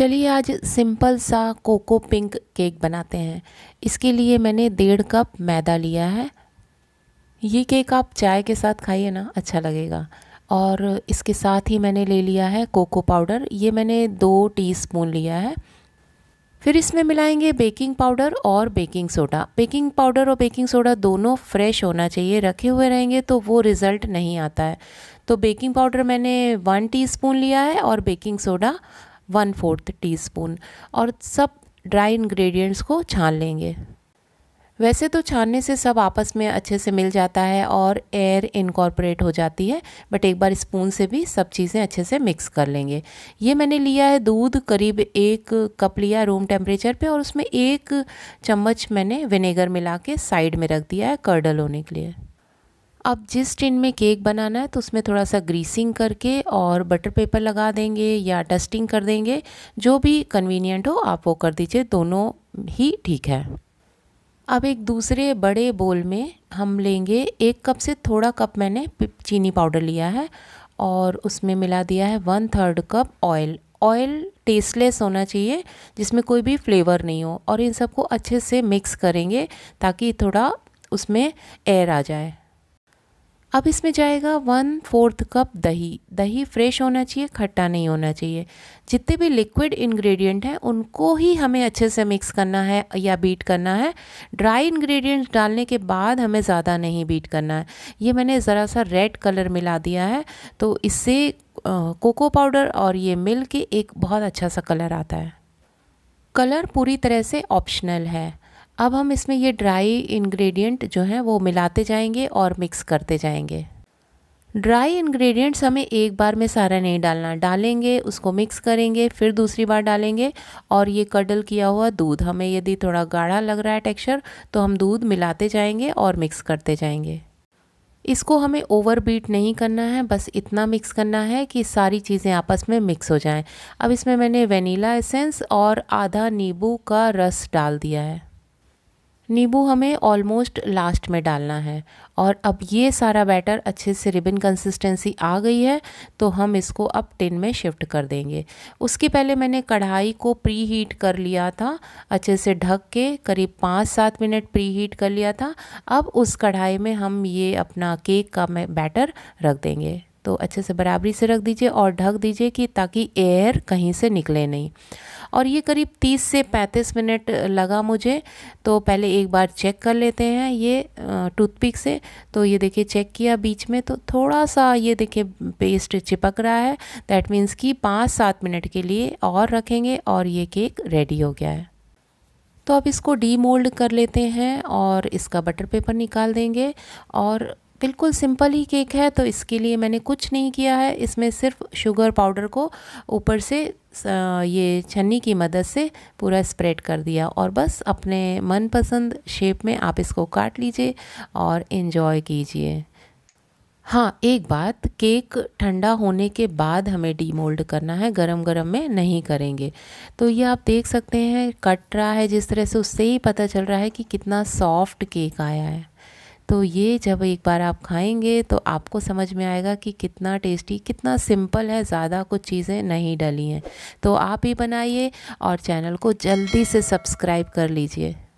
चलिए आज सिंपल सा कोको पिंक केक बनाते हैं इसके लिए मैंने डेढ़ कप मैदा लिया है ये केक आप चाय के साथ खाइए ना अच्छा लगेगा और इसके साथ ही मैंने ले लिया है कोको पाउडर ये मैंने दो टीस्पून लिया है फिर इसमें मिलाएंगे बेकिंग पाउडर और बेकिंग सोडा बेकिंग पाउडर और बेकिंग सोडा दोनों फ्रेश होना चाहिए रखे हुए रहेंगे तो वो रिज़ल्ट नहीं आता है तो बेकिंग पाउडर मैंने वन टीस्पून लिया है और baking soda one fourth teaspoon और सब ड्राई इंग्रेडिएंट्स को छान लेंगे वैसे तो छानने से सब आपस में अच्छे से मिल जाता है और एयर इनकॉर्पोरेट हो जाती है बट एक बार स्पून से भी सब चीज़ें अच्छे से मिक्स कर लेंगे ये मैंने लिया है दूध करीब एक कप लिया रूम टेम्परेचर पे और उसमें एक चम्मच मैंने विनेगर मिला के साइड में रख दिया है कर्डल होने के लिए अब जिस टिन में केक बनाना है तो उसमें थोड़ा सा ग्रीसिंग करके और बटर पेपर लगा देंगे या डस्टिंग कर देंगे जो भी कन्वीनियंट हो आप वो कर दीजिए दोनों ही ठीक है अब एक दूसरे बड़े बोल में हम लेंगे एक कप से थोड़ा कप मैंने चीनी पाउडर लिया है और उसमें मिला दिया है one third cup oil oil tasteless होना चाहिए जिसमें कोई भी फ्लेवर नहीं हो और इन सबको अच्छे से मिक्स करेंगे ताकि थोड़ा उसमें एयर आ जाए अब इसमें जाएगा वन फोर्थ कप दही दही फ्रेश होना चाहिए खट्टा नहीं होना चाहिए जितने भी लिक्विड इंग्रेडिएंट हैं उनको ही हमें अच्छे से मिक्स करना है या बीट करना है ड्राई इंग्रेडिएंट्स डालने के बाद हमें ज़्यादा नहीं बीट करना है ये मैंने ज़रा सा रेड कलर मिला दिया है तो इससे कोको पाउडर और ये मिल एक बहुत अच्छा सा कलर आता है कलर पूरी तरह से ऑप्शनल है अब हम इसमें ये ड्राई इंग्रेडिएंट जो हैं वो मिलाते जाएंगे और मिक्स करते जाएंगे ड्राई इंग्रेडिएंट्स हमें एक बार में सारा नहीं डालना डालेंगे उसको मिक्स करेंगे फिर दूसरी बार डालेंगे और ये कडल किया हुआ दूध हमें यदि थोड़ा गाढ़ा लग रहा है टेक्सचर तो हम दूध मिलाते जाएंगे और मिक्स करते जाएंगे इसको हमें ओवर बीट नहीं करना है बस इतना मिक्स करना है कि सारी चीज़ें आपस में मिक्स हो जाएं अब इसमें मैंने वनीला एसेंस और आधा नींबू का रस डाल दिया है नींबू हमें ऑलमोस्ट लास्ट में डालना है और अब ये सारा बैटर अच्छे से रिबन कंसिस्टेंसी आ गई है तो हम इसको अब टिन में शिफ्ट कर देंगे उसके पहले मैंने कढ़ाई को प्री हीट कर लिया था अच्छे से ढक के करीब पाँच सात मिनट प्री हीट कर लिया था अब उस कढ़ाई में हम ये अपना केक का बैटर रख देंगे तो अच्छे से बराबरी से रख दीजिए और ढक दीजिए कि ताकि एयर कहीं से निकले नहीं और ये करीब 30 से 35 मिनट लगा मुझे तो पहले एक बार चेक कर लेते हैं ये टूथपिक से तो ये देखिए चेक किया बीच में तो थोड़ा सा ये देखिए पेस्ट चिपक रहा है दैट मीन्स कि पाँच सात मिनट के लिए और रखेंगे और ये केक रेडी हो गया है तो अब इसको डी मोल्ड कर लेते हैं और इसका बटर पेपर निकाल देंगे और बिल्कुल सिंपल ही केक है तो इसके लिए मैंने कुछ नहीं किया है इसमें सिर्फ शुगर पाउडर को ऊपर से ये छन्नी की मदद से पूरा स्प्रेड कर दिया और बस अपने मनपसंद शेप में आप इसको काट लीजिए और इन्जॉय कीजिए हाँ एक बात केक ठंडा होने के बाद हमें डीमोल्ड करना है गरम गरम में नहीं करेंगे तो ये आप देख सकते हैं कट रहा है जिस तरह से उससे ही पता चल रहा है कि कितना सॉफ्ट केक आया है तो ये जब एक बार आप खाएंगे तो आपको समझ में आएगा कि कितना टेस्टी कितना सिंपल है ज़्यादा कुछ चीज़ें नहीं डली हैं तो आप ही बनाइए और चैनल को जल्दी से सब्सक्राइब कर लीजिए